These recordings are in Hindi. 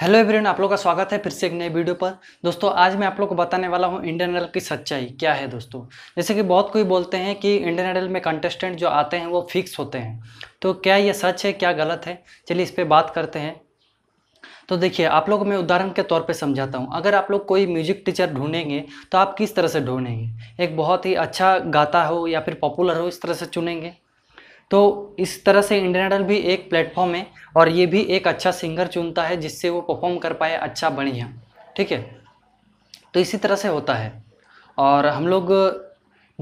हेलो एवरीवन आप लोग का स्वागत है फिर से एक नए वीडियो पर दोस्तों आज मैं आप लोग को बताने वाला हूँ इंडियन आइडल की सच्चाई क्या है दोस्तों जैसे कि बहुत कोई बोलते हैं कि इंडियन आइडल में कंटेस्टेंट जो आते हैं वो फिक्स होते हैं तो क्या ये सच है क्या गलत है चलिए इस पर बात करते हैं तो देखिए आप लोग मैं उदाहरण के तौर पे समझाता हूँ अगर आप लोग कोई म्यूजिक टीचर ढूंढेंगे तो आप किस तरह से ढूंढेंगे एक बहुत ही अच्छा गाता हो या फिर पॉपुलर हो इस तरह से चुनेंगे तो इस तरह से इंडियन आइडल भी एक प्लेटफॉर्म है और ये भी एक अच्छा सिंगर चुनता है जिससे वो परफॉर्म कर पाए अच्छा बढ़िया ठीक है तो इसी तरह से होता है और हम लोग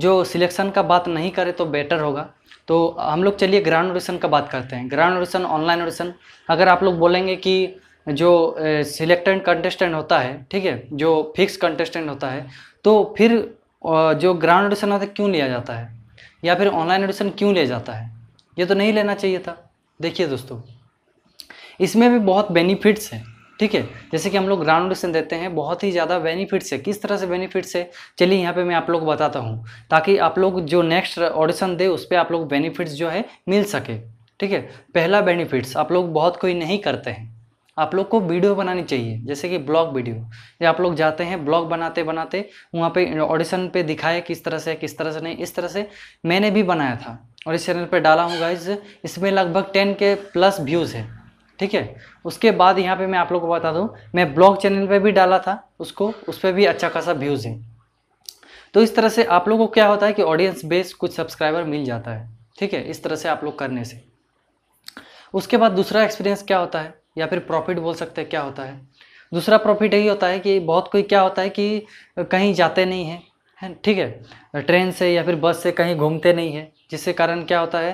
जो सिलेक्शन का बात नहीं करें तो बेटर होगा तो हम लोग चलिए ग्रैंड ऑडिशन का बात करते हैं ग्रैंड ऑडिशन ऑनलाइन ऑडिशन अगर आप लोग बोलेंगे कि जो सिलेक्टेड कंटेस्टेंट होता है ठीक है जो फिक्स कंटेस्टेंट होता है तो फिर जो ग्रैंड ऑडिशन होता है क्यों लिया जाता है या फिर ऑनलाइन ऑडिशन क्यों लिया जाता है ये तो नहीं लेना चाहिए था देखिए दोस्तों इसमें भी बहुत बेनिफिट्स हैं ठीक है जैसे कि हम लोग ग्राउंड ग्रानुलेशन देते हैं बहुत ही ज़्यादा बेनिफिट्स है किस तरह से बेनिफिट्स है चलिए यहाँ पे मैं आप लोग बताता हूँ ताकि आप लोग जो नेक्स्ट ऑडिशन दे उस पर आप लोग बेनिफिट्स जो है मिल सके ठीक है पहला बेनिफिट्स आप लोग बहुत कोई नहीं करते हैं आप लोग को वीडियो बनानी चाहिए जैसे कि ब्लॉग वीडियो या आप लोग जाते हैं ब्लॉग बनाते बनाते वहाँ पे ऑडिशन पे दिखाए किस तरह से किस तरह से नहीं इस तरह से मैंने भी बनाया था और इस चैनल पर डाला हूँ गाइज इसमें लगभग टेन के प्लस व्यूज़ है ठीक है उसके बाद यहाँ पे मैं आप लोग को बता दूँ मैं ब्लॉग चैनल पे भी डाला था उसको उस पर भी अच्छा खासा व्यूज़ है तो इस तरह से आप लोगों को क्या होता है कि ऑडियंस बेस कुछ सब्सक्राइबर मिल जाता है ठीक है इस तरह से आप लोग करने से उसके बाद दूसरा एक्सपीरियंस क्या होता है या फिर प्रॉफिट बोल सकते हैं क्या होता है दूसरा प्रॉफिट यही होता है कि बहुत कोई क्या होता है कि कहीं जाते नहीं हैं है ठीक है ट्रेन से या फिर बस से कहीं घूमते नहीं है जिससे कारण क्या होता है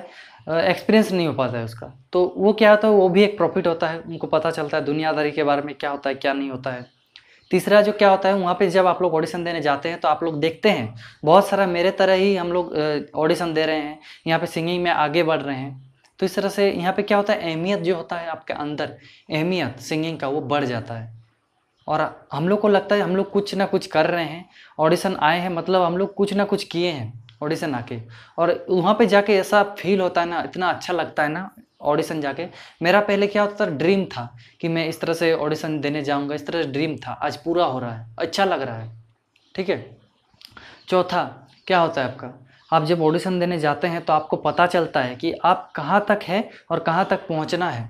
एक्सपीरियंस नहीं हो पाता है उसका तो वो क्या होता है वो भी एक प्रॉफिट होता है उनको पता चलता है दुनियादारी के बारे में क्या होता है क्या नहीं होता है तीसरा जो क्या होता है वहाँ पे जब आप लोग ऑडिशन देने जाते हैं तो आप लोग देखते हैं बहुत सारा मेरे तरह ही हम लोग ऑडिशन दे रहे हैं यहाँ पे सिंगिंग में आगे बढ़ रहे हैं तो इस तरह से यहाँ पे क्या होता है अहमियत जो होता है आपके अंदर अहमियत सिंगिंग का वो बढ़ जाता है और हम लोग को लगता है हम लोग कुछ ना कुछ कर रहे हैं ऑडिशन आए हैं मतलब हम लोग कुछ ना कुछ किए हैं ऑडिशन आके और वहाँ पे जाके ऐसा फील होता है ना इतना अच्छा लगता है ना ऑडिशन जाके मेरा पहले क्या होता था ड्रीम था कि मैं इस तरह से ऑडिशन देने जाऊँगा इस तरह से ड्रीम था आज पूरा हो रहा है अच्छा लग रहा है ठीक है चौथा क्या होता है आपका आप जब ऑडिशन देने जाते हैं तो आपको पता चलता है कि आप कहाँ तक है और कहाँ तक पहुँचना है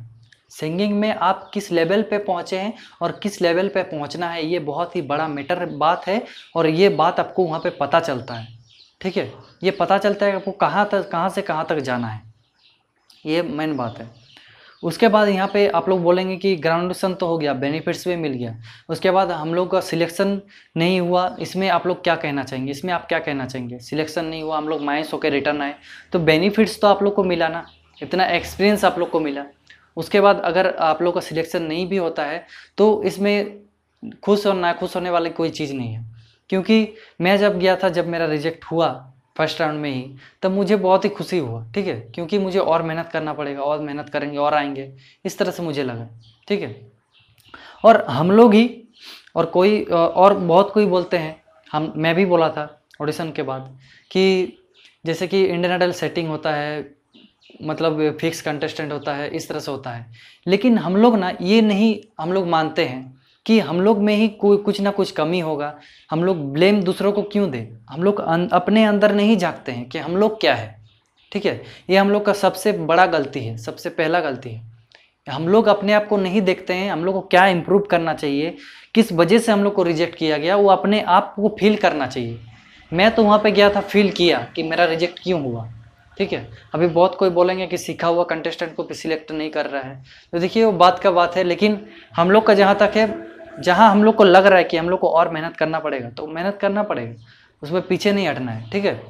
सिंगिंग में आप किस लेवल पे पहुँचे हैं और किस लेवल पे पहुँचना है ये बहुत ही बड़ा मैटर बात है और ये बात आपको वहाँ पे पता चलता है ठीक है ये पता चलता है आपको कहाँ तक कहाँ से कहाँ तक जाना है ये मेन बात है उसके बाद यहाँ पे आप लोग बोलेंगे कि ग्रेजुएसन तो हो गया बेनिफिट्स भी मिल गया उसके बाद हम लोग का सिलेक्शन नहीं हुआ इसमें आप लोग क्या कहना चाहेंगे इसमें आप क्या कहना चाहेंगे सिलेक्शन नहीं हुआ हम लोग माइनस होकर रिटर्न आए तो बेनिफिट्स तो आप लोग को मिला ना इतना एक्सपीरियंस आप लोग को मिला उसके बाद अगर आप लोग का सिलेक्शन नहीं भी होता है तो इसमें खुश और नाखुश होने वाली कोई चीज़ नहीं है क्योंकि मैं जब गया था जब मेरा रिजेक्ट हुआ फर्स्ट राउंड में ही तब मुझे बहुत ही खुशी हुआ ठीक है क्योंकि मुझे और मेहनत करना पड़ेगा और मेहनत करेंगे और आएंगे इस तरह से मुझे लगा ठीक है और हम लोग ही और कोई और बहुत कोई बोलते हैं हम मैं भी बोला था ऑडिशन के बाद कि जैसे कि इंडियन आइडल सेटिंग होता है मतलब फिक्स कंटेस्टेंट होता है इस तरह से होता है लेकिन हम लोग ना ये नहीं हम लोग मानते हैं कि हम लोग में ही कोई कुछ ना कुछ कमी होगा हम लोग ब्लेम दूसरों को क्यों दें हम लोग अन, अपने अंदर नहीं जागते हैं कि हम लोग क्या है ठीक है ये हम लोग का सबसे बड़ा गलती है सबसे पहला गलती है हम लोग अपने आप को नहीं देखते हैं हम लोग को क्या इम्प्रूव करना चाहिए किस वजह से हम लोग को रिजेक्ट किया गया वो अपने आप को फील करना चाहिए मैं तो वहाँ पे गया था फील किया कि मेरा रिजेक्ट क्यों हुआ ठीक है अभी बहुत कोई बोलेंगे कि सीखा हुआ कंटेस्टेंट को भी सिलेक्ट नहीं कर रहा है तो देखिए वो बात का बात है लेकिन हम लोग का जहाँ तक है जहाँ हम लोग को लग रहा है कि हम लोग को और मेहनत करना पड़ेगा तो मेहनत करना पड़ेगा उसमें पीछे नहीं हटना है ठीक है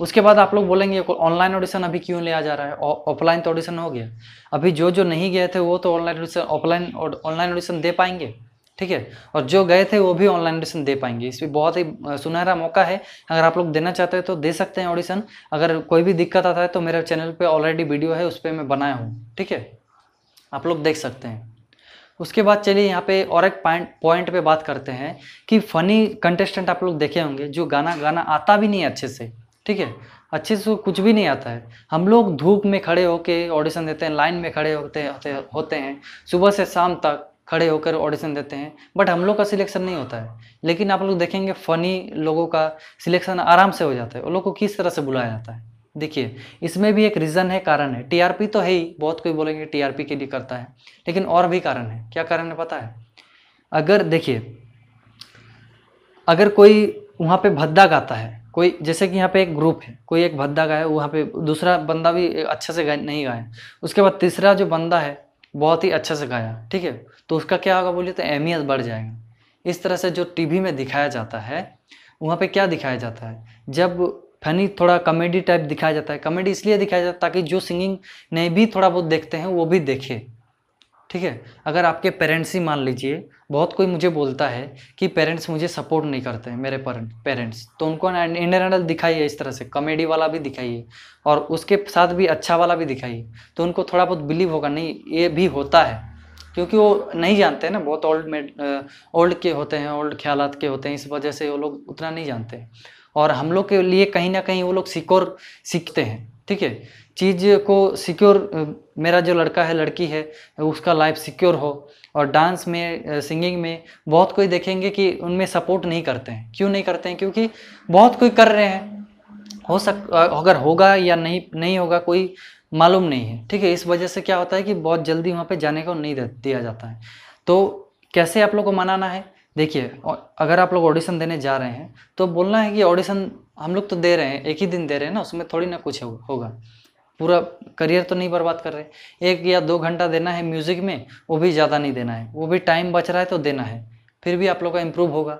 उसके बाद आप लोग बोलेंगे ऑनलाइन ऑडिशन अभी क्यों लिया जा रहा है ऑफलाइन तो ऑडिशन हो गया अभी जो जो नहीं गए थे वो तो online audition offline online audition दे पाएंगे ठीक है और जो गए थे वो भी ऑनलाइन ऑडिशन दे पाएंगे इसमें बहुत ही सुनहरा मौका है अगर आप लोग देना चाहते हैं तो दे सकते हैं ऑडिशन अगर कोई भी दिक्कत आता है तो मेरे चैनल पे ऑलरेडी वीडियो है उस पर मैं बनाया हूँ ठीक है आप लोग देख सकते हैं उसके बाद चलिए यहाँ पे और एक पॉइंट पॉइंट पर बात करते हैं कि फ़नी कंटेस्टेंट आप लोग देखे होंगे जो गाना गाना आता भी नहीं अच्छे से ठीक है अच्छे से कुछ भी नहीं आता है हम लोग धूप में खड़े होके ऑडिशन देते हैं लाइन में खड़े होते होते हैं सुबह से शाम तक खड़े होकर ऑडिशन देते हैं बट हम लोग का सिलेक्शन नहीं होता है लेकिन आप लोग देखेंगे फ़नी लोगों का सिलेक्शन आराम से हो जाता है उन लोग को किस तरह से बुलाया जाता है देखिए इसमें भी एक रीज़न है कारण है टीआरपी तो है ही बहुत कोई बोलेंगे टीआरपी के लिए करता है लेकिन और भी कारण है क्या कारण है पता है अगर देखिए अगर कोई वहाँ पे भद्दा गाता है कोई जैसे कि यहाँ पे एक ग्रुप है कोई एक भद्दा गाया वहाँ पे दूसरा बंदा भी अच्छे से गाए नहीं गाया उसके बाद तीसरा जो बंदा है बहुत ही अच्छा से गाया ठीक है तो उसका क्या होगा बोलिए तो अहमियत बढ़ जाएगा इस तरह से जो टीवी में दिखाया जाता है वहाँ पे क्या दिखाया जाता है जब फनी थोड़ा कॉमेडी टाइप दिखाया जाता है कॉमेडी इसलिए दिखाया जाता है ताकि जो सिंगिंग नहीं भी थोड़ा बहुत देखते हैं वो भी देखे ठीक है अगर आपके पेरेंट्स ही मान लीजिए बहुत कोई मुझे बोलता है कि पेरेंट्स मुझे सपोर्ट नहीं करते हैं मेरे पेरेंट्स तो उनको इंटरनल दिखाइए इस तरह से कॉमेडी वाला भी दिखाइए और उसके साथ भी अच्छा वाला भी दिखाइए तो उनको थोड़ा बहुत बिलीव होगा नहीं ये भी होता है क्योंकि वो नहीं जानते हैं ना बहुत ओल्ड में ओल्ड के होते हैं ओल्ड ख्याल के होते हैं इस वजह से वो लोग उतना नहीं जानते और हम लोग के लिए कहीं ना कहीं वो लोग सिक्योर सीखते हैं ठीक है चीज़ को सिक्योर मेरा जो लड़का है लड़की है उसका लाइफ सिक्योर हो और डांस में सिंगिंग में बहुत कोई देखेंगे कि उनमें सपोर्ट नहीं करते हैं क्यों नहीं करते हैं क्योंकि बहुत कोई कर रहे हैं हो सक अगर होगा या नहीं नहीं होगा कोई मालूम नहीं है ठीक है इस वजह से क्या होता है कि बहुत जल्दी वहाँ पे जाने को नहीं दिया जाता है तो कैसे आप लोग को मनाना है देखिए अगर आप लोग ऑडिशन देने जा रहे हैं तो बोलना है कि ऑडिशन हम लोग तो दे रहे हैं एक ही दिन दे रहे हैं ना उसमें थोड़ी ना कुछ होगा पूरा करियर तो नहीं बर्बाद कर रहे एक या दो घंटा देना है म्यूज़िक में वो भी ज़्यादा नहीं देना है वो भी टाइम बच रहा है तो देना है फिर भी आप लोग का इम्प्रूव होगा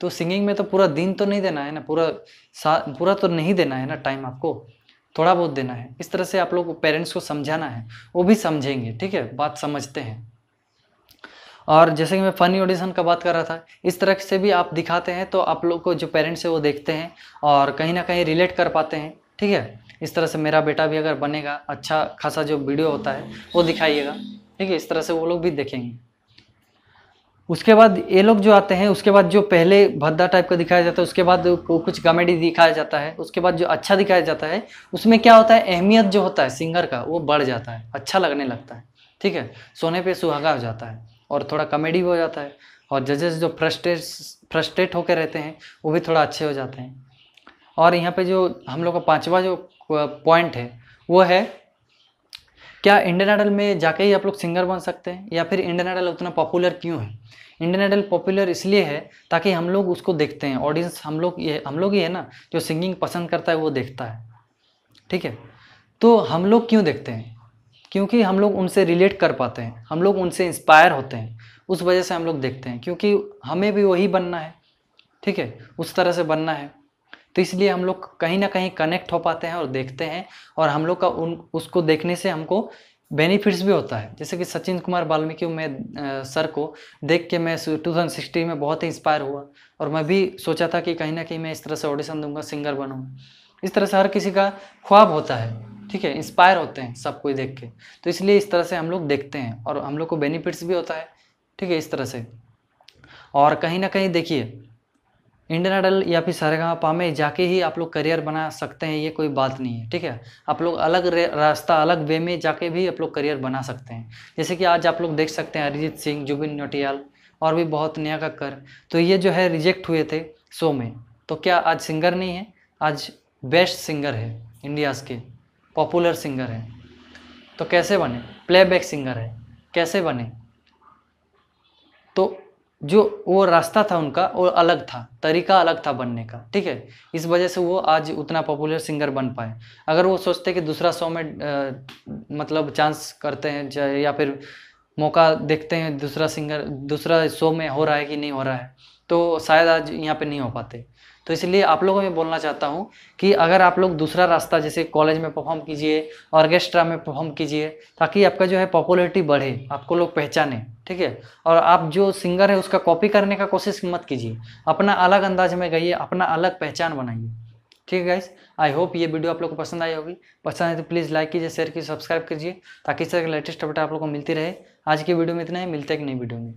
तो सिंगिंग में तो पूरा दिन तो नहीं देना है ना पूरा सा पूरा तो नहीं देना है ना टाइम आपको थोड़ा बहुत देना है इस तरह से आप लोग को पेरेंट्स को समझाना है वो भी समझेंगे ठीक है बात समझते हैं और जैसे कि मैं फ़नी ऑडिशन का बात कर रहा था इस तरह से भी आप दिखाते हैं तो आप लोग को जो पेरेंट्स है वो देखते हैं और कहीं ना कहीं रिलेट कर पाते हैं ठीक है इस तरह से मेरा बेटा भी अगर बनेगा अच्छा खासा जो वीडियो होता है वो दिखाइएगा ठीक है इस तरह से वो लोग भी देखेंगे उसके बाद ये लोग जो आते हैं उसके बाद जो पहले भद्दा टाइप का दिखाया जाता है उसके बाद कुछ कॉमेडी दिखाया जाता है उसके बाद जो अच्छा दिखाया जाता है उसमें क्या होता है अहमियत जो होता है सिंगर का वो बढ़ जाता है अच्छा लगने लगता है ठीक है सोने पे सुहागा हो जाता है और थोड़ा कॉमेडी भी हो जाता है और जजेस जो फ्रस्ट्रेट फ्रस्ट्रेट होकर रहते हैं वो भी थोड़ा अच्छे हो जाते हैं और यहाँ पे जो हम लोग का पांचवा जो पॉइंट है वो है क्या इंडियन आइडल में जाके ही आप लोग सिंगर बन सकते हैं या फिर इंडियन आइडल उतना पॉपुलर क्यों है इंडियन आइडल पॉपुलर इसलिए है ताकि हम लोग उसको देखते हैं ऑडियंस हम लोग ये हम लोग ही है ना जो सिंगिंग पसंद करता है वो देखता है ठीक है तो हम लोग क्यों देखते हैं क्योंकि हम लोग उनसे रिलेट कर पाते हैं हम लोग उनसे इंस्पायर होते हैं उस वजह से हम लोग देखते हैं क्योंकि हमें भी वही बनना है ठीक है उस तरह से बनना है तो इसलिए हम लोग कहीं ना कहीं कनेक्ट हो पाते हैं और देखते हैं और हम लोग का उन उसको देखने से हमको बेनिफिट्स भी होता है जैसे कि सचिन कुमार वाल्मीकि में सर को देख के मैं टू में बहुत ही इंस्पायर हुआ और मैं भी सोचा था कि कहीं ना कहीं मैं इस तरह से ऑडिशन दूंगा सिंगर बनूँ इस तरह से हर किसी का ख्वाब होता है ठीक है इंस्पायर होते हैं सब कोई देख के तो इसलिए इस तरह से हम लोग देखते हैं और हम लोग को बेनिफिट्स भी होता है ठीक है इस तरह से और कहीं ना कहीं देखिए इंडियन आइडल या फिर पा में जाके ही आप लोग करियर बना सकते हैं ये कोई बात नहीं है ठीक है आप लोग अलग रास्ता अलग वे में जाके भी आप लोग करियर बना सकते हैं जैसे कि आज आप लोग देख सकते हैं अरिजीत सिंह जुबिन नोटियाल और भी बहुत नया का कर तो ये जो है रिजेक्ट हुए थे शो में तो क्या आज सिंगर नहीं है आज बेस्ट सिंगर है इंडियाज़ के पॉपुलर सिंगर है तो कैसे बने प्लेबैक सिंगर है कैसे बने तो जो वो रास्ता था उनका वो अलग था तरीका अलग था बनने का ठीक है इस वजह से वो आज उतना पॉपुलर सिंगर बन पाए अगर वो सोचते कि दूसरा शो में आ, मतलब चांस करते हैं या फिर मौका देखते हैं दूसरा सिंगर दूसरा शो में हो रहा है कि नहीं हो रहा है तो शायद आज यहाँ पे नहीं हो पाते तो इसलिए आप लोगों को मैं बोलना चाहता हूँ कि अगर आप लोग दूसरा रास्ता जैसे कॉलेज में परफॉर्म कीजिए ऑर्केस्ट्रा में परफॉर्म कीजिए ताकि आपका जो है पॉपुलरिटी बढ़े आपको लोग पहचाने ठीक है और आप जो सिंगर है उसका कॉपी करने का कोशिश मत कीजिए अपना अलग अंदाज में गाइए अपना अलग पहचान बनाइए ठीक है गाइस आई होप ये वीडियो आप लोग को पसंद आई होगी पसंद आए तो प्लीज़ लाइक कीजिए शेयर कीजिए सब्सक्राइब कीजिए ताकि इस तरह के लेटेस्ट अपडेट आप लोग को मिलती रहे आज की वीडियो में इतना ही है मिलते हैं नई वीडियो में